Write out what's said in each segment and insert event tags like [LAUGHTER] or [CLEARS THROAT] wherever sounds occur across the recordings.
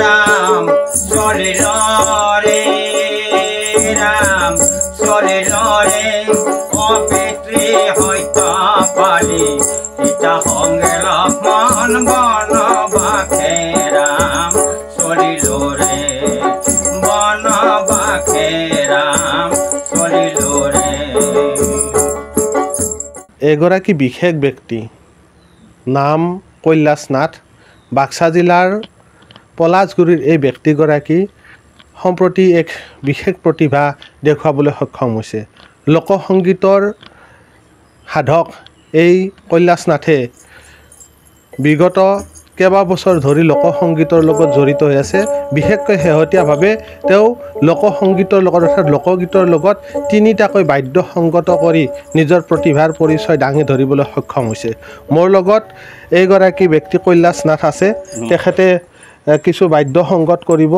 রাম সরে রে রাম সরে রে অপেত্রে হয়তো পালি পিতা সঙ্গে লক্ষণ বন বাখে রাম চলিল রে বন বাখে রাম চলিল ৰে এগৰাকী বিশেষ ব্যক্তি নাম কৈলাশনাথ বাক্সা জিলাৰ পলাশগুৰিৰ এই ব্যক্তিগৰাকী সম্প্ৰতি এক বিশেষ প্ৰতিভা দেখুৱাবলৈ সক্ষম হৈছে লোকসংগীতৰ সাধক এই কৈলাশনাথে বিগত কেইবাবছৰ ধৰি লোকসংগীতৰ লগত জড়িত হৈ আছে বিশেষকৈ শেহতীয়াভাৱে তেওঁ লোকসংগীতৰ লগত অৰ্থাৎ লোকগীতৰ লগত তিনিটাকৈ বাদ্য সংগত কৰি নিজৰ প্ৰতিভাৰ পৰিচয় দাঙি ধৰিবলৈ সক্ষম হৈছে মোৰ লগত এইগৰাকী ব্যক্তি কৈলাশনাথ আছে তেখেতে কিছু বাদ্য সংগত কৰিব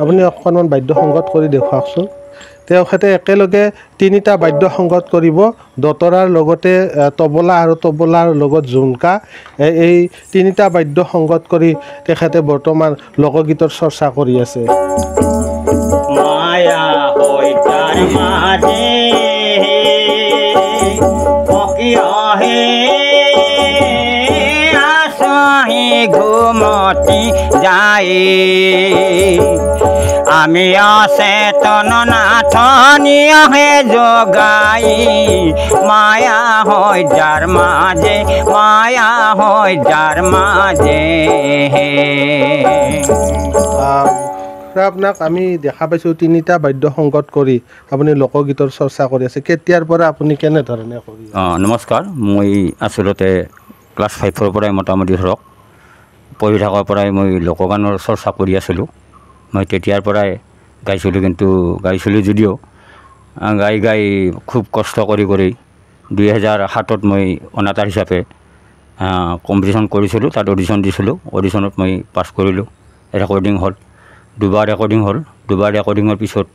আপুনি অকণমান বাদ্য সংগত কৰি দেখুৱাওকচোন তেখেতে একেলগে তিনিটা বাদ্য সংগত কৰিব দতৰাৰ লগতে তবলা আৰু তবলাৰ লগত জোনকা এই তিনিটা বাদ্য সংগত কৰি তেখেতে বৰ্তমান লোকগীতৰ চৰ্চা কৰি আছে ঘুমতি যায় আমি অচেতন নাথনীয়হে যোগাই মায়া হৈ যাৰ মাজে মায়া হৈ যাৰ মাজে আপোনাক আমি দেখা পাইছোঁ তিনিটা বাদ্য সংগত কৰি আপুনি লোকগীতৰ চৰ্চা কৰি আছে কেতিয়াৰ পৰা আপুনি কেনেধৰণে কৰি অঁ নমস্কাৰ মই আচলতে ক্লাছ ফাইভৰ পৰাই মোটামুটি ধৰক পঢ়ি থকাৰ পৰাই মই লোকগানৰ চৰ্চা কৰি আছিলোঁ মই তেতিয়াৰ পৰাই গাইছিলোঁ কিন্তু গাইছিলোঁ যদিও গাই গাই খুব কষ্ট কৰি কৰি দুহেজাৰ সাতত মই অনাতাৰ হিচাপে কম্পিটিশ্যন কৰিছিলোঁ তাত অডিশ্যন দিছিলোঁ অডিশ্যনত মই পাছ কৰিলোঁ ৰেকৰ্ডিং হ'ল দুবাৰ ৰেকৰ্ডিং হ'ল দুবাৰ ৰেকৰ্ডিঙৰ পিছত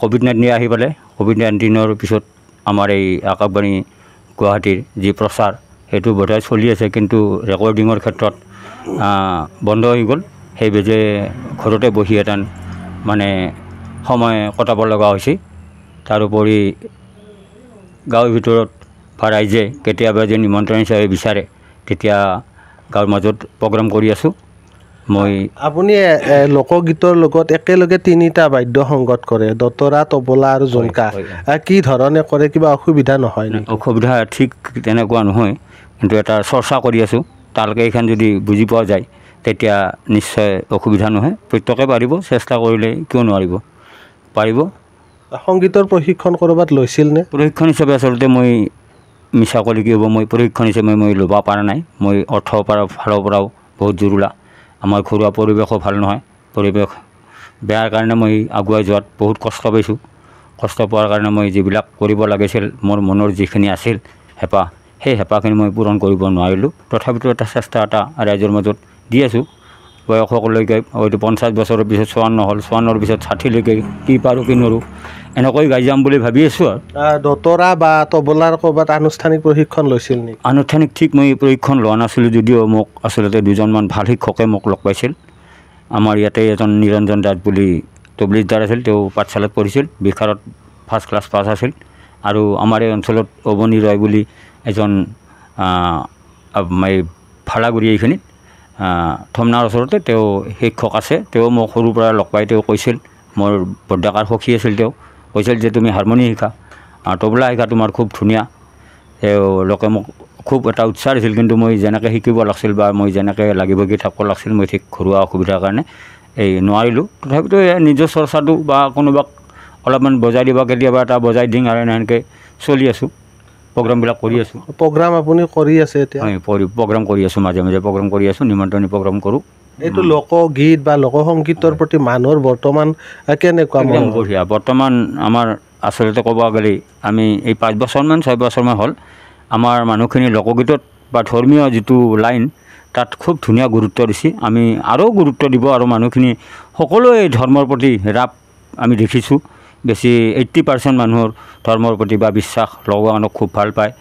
ক'ভিড নাইণ্টিন আহি পালে ক'ভিড নাইণ্টিনৰ পিছত আমাৰ এই আকাশবাণী গুৱাহাটীৰ যি প্ৰচাৰ সেইটো বোধহয় চলি আছে কিন্তু ৰেকৰ্ডিঙৰ ক্ষেত্ৰত বন্ধ হৈ গ'ল সেইবাবে ঘৰতে বহি এটা মানে সময় কটাব লগা হৈছে তাৰোপৰি গাঁৱৰ ভিতৰত বা ৰাইজে কেতিয়াবা যে নিমন্ত্ৰণ হিচাপে বিচাৰে তেতিয়া গাঁৱৰ মাজত প্ৰগ্ৰাম কৰি আছোঁ মই আপুনি লোকগীতৰ লগত একেলগে তিনিটা বাদ্য সংগত কৰে দতৰা তবলা আৰু জোনকা কি ধৰণে কৰে কিবা অসুবিধা নহয় অসুবিধা ঠিক তেনেকুৱা নহয় কিন্তু এটা চৰ্চা কৰি আছোঁ তালকে এইখান যদি বুজি পোৱা যায় তেতিয়া নিশ্চয় অসুবিধা নহয় প্ৰত্যেকে পাৰিব চেষ্টা কৰিলে কিয় নোৱাৰিব পাৰিব সংগীতৰ প্ৰশিক্ষণ ক'ৰবাত লৈছিলনে প্ৰশিক্ষণ হিচাপে আচলতে মই মিছা কৰি কি হ'ব মই প্ৰশিক্ষণ হিচাপে মই ল'ব পৰা নাই মই অৰ্থৰ পৰা ফালৰ পৰাও বহুত জুৰুলা আমাৰ ঘৰুৱা পৰিৱেশো ভাল নহয় পৰিৱেশ বেয়াৰ কাৰণে মই আগুৱাই যোৱাত বহুত কষ্ট পাইছোঁ কষ্ট পোৱাৰ কাৰণে মই যিবিলাক কৰিব লাগিছিল মোৰ মনৰ যিখিনি আছিল হেঁপাহ সেই হেঁপাহখিনি মই পূৰণ কৰিব নোৱাৰিলোঁ তথাপিতো এটা চেষ্টা এটা ৰাইজৰ মাজত দি আছোঁ বয়সকলৈকে হয়তো পঞ্চাছ বছৰৰ পিছত চোৱান নহ'ল চোৱানৰ পিছত ষাঠিলৈকে কি পাৰোঁ কি নোৱাৰোঁ এনেকৈ গাই যাম বুলি ভাবি আছোঁ আৰু দতৰা বা তবলাৰ ক'ৰবাত আনুষ্ঠানিক প্ৰশিক্ষণ লৈছিল নেকি আনুষ্ঠানিক ঠিক মই প্ৰশিক্ষণ লোৱা নাছিলোঁ যদিও মোক আচলতে দুজনমান ভাল শিক্ষকে মোক লগ পাইছিল আমাৰ ইয়াতে এজন নিৰঞ্জন দাস বুলি তবলিদাৰ আছিল তেওঁ পাঠশালাত পঢ়িছিল বিশাৰত ফাৰ্ষ্ট ক্লাছ পাছ আছিল আৰু আমাৰ এই অঞ্চলত অৱনী ৰয় বুলি এজন মাই ভাড়াগুৰি এইখিনিত থমনাৰ ওচৰতে তেওঁ শিক্ষক আছে তেওঁ মোক সৰুৰ পৰা লগ পাই তেওঁ কৈছিল মোৰ বৰদেকাৰ সখী আছিল তেওঁ কৈছিল যে তুমি হাৰমনিয়াম শিকা তবলা শিকা তোমাৰ খুব ধুনীয়া তেওঁ তেওঁলোকে মোক খুব এটা উৎসাহ দিছিল কিন্তু মই যেনেকৈ শিকিব লাগিছিল বা মই যেনেকৈ লাগি ভাগি থাকিব লাগিছিল মই ঠিক ঘৰুৱা অসুবিধাৰ কাৰণে এই নোৱাৰিলোঁ তথাপিতো নিজৰ চৰ্চাটো বা কোনোবাক অলপমান বজাই দিব কেতিয়াবা এটা বজাই দিওঁ আৰু এনেকৈ চলি আছোঁ প্ৰগ্ৰামবিলাক কৰি আছোঁ প্ৰগ্ৰাম আপুনি কৰি আছে এতিয়া হয় কৰি প্ৰগ্ৰাম কৰি আছোঁ মাজে মাজে প্ৰগ্ৰাম কৰি আছোঁ নিমন্ত্ৰণী প্ৰগ্ৰাম কৰোঁ এইটো লোকগীত বা লোক সংগীতৰ প্ৰতি মানুহৰ বৰ্তমান কেনেকুৱা একদম বঢ়িয়া বৰ্তমান আমাৰ আচলতে ক'ব গ'লে আমি এই পাঁচ বছৰমান ছয় বছৰমান হ'ল আমাৰ মানুহখিনি লোকগীতত বা ধৰ্মীয় যিটো লাইন তাত খুব ধুনীয়া গুৰুত্ব দিছে আমি আৰু গুৰুত্ব দিব আৰু মানুহখিনি সকলোৱে ধৰ্মৰ প্ৰতি ৰাপ আমি দেখিছোঁ বেছি এইট্টি পাৰ্চেণ্ট মানুহৰ ধৰ্মৰ প্ৰতি বা বিশ্বাস লগানক খুব ভাল পায়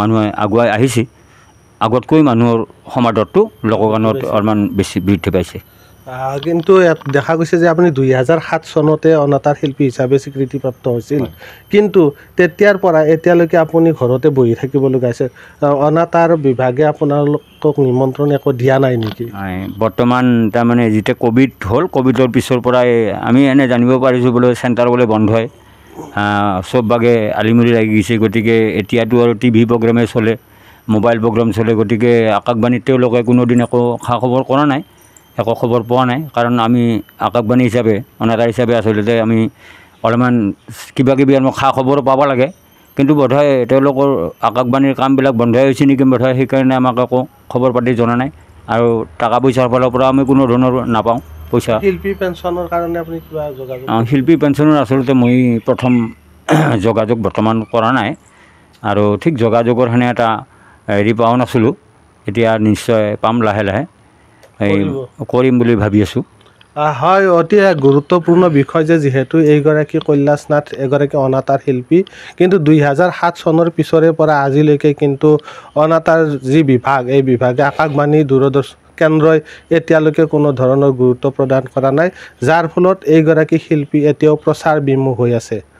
মানুহে আগুৱাই আহিছে আগতকৈ মানুহৰ সমাদৰটো লগানত অলপমান বেছি বৃদ্ধি পাইছে কিন্তু ইয়াত দেখা গৈছে যে আপুনি দুই হাজাৰ সাত চনতে অনাতাৰ শিল্পী হিচাপে স্বীকৃতিপ্ৰাপ্ত হৈছিল কিন্তু তেতিয়াৰ পৰা এতিয়ালৈকে আপুনি ঘৰতে বহি থাকিব লগা হৈছে অনাতাঁৰ বিভাগে আপোনালোকক নিমন্ত্ৰণ একো দিয়া নাই নেকি বৰ্তমান তাৰমানে যেতিয়া ক'ভিড হ'ল ক'ভিডৰ পিছৰ পৰাই আমি এনে জানিব পাৰিছোঁ বোলে চেণ্টাৰ বোলে বন্ধ হয় চববাগে আলিমুৰি লাগি গৈছে গতিকে এতিয়াতো আৰু টি ভি প্ৰগ্ৰেমেই চলে মোবাইল প্ৰগ্ৰেম চলে গতিকে আকাশবাণীত তেওঁলোকে কোনোদিন একো খা খবৰ কৰা নাই একো খবৰ পোৱা নাই কাৰণ আমি আকাশবাণী হিচাপে অনাতাৰ হিচাপে আচলতে আমি অলপমান কিবা কিবি আমাক খা খবৰো পাব লাগে কিন্তু বোধহয় তেওঁলোকৰ আকাশবাণীৰ কামবিলাক বন্ধই হৈছে নেকি বোধহয় সেইকাৰণে আমাক একো খবৰ পাতি জনা নাই আৰু টকা পইচাৰ ফালৰ পৰা আমি কোনো ধৰণৰ নাপাওঁ পইচা শিল্পী পেঞ্চনৰ কাৰণে আপুনি কিবা যোগাযোগ শিল্পী পেঞ্চনৰ আচলতে মই প্ৰথম [CLEARS THROAT] যোগাযোগ বৰ্তমান কৰা নাই আৰু ঠিক যোগাযোগৰ সেনে এটা হেৰি পোৱাও নাছিলোঁ এতিয়া নিশ্চয় পাম লাহে লাহে এই কৰিম বুলি ভাবি আছোঁ হয় অতি গুৰুত্বপূৰ্ণ বিষয় যে যিহেতু এইগৰাকী কৈলাশ নাথ এগৰাকী অনাতাঁৰ শিল্পী কিন্তু দুই হাজাৰ সাত চনৰ পিছৰে পৰা আজিলৈকে কিন্তু অনাতাৰ যি বিভাগ এই বিভাগে আকাশবাণী দূৰদৰ্শন কেন্দ্ৰই এতিয়ালৈকে কোনো ধৰণৰ গুৰুত্ব প্ৰদান কৰা নাই যাৰ ফলত এইগৰাকী শিল্পী এতিয়াও প্ৰচাৰ বিমুখ হৈ আছে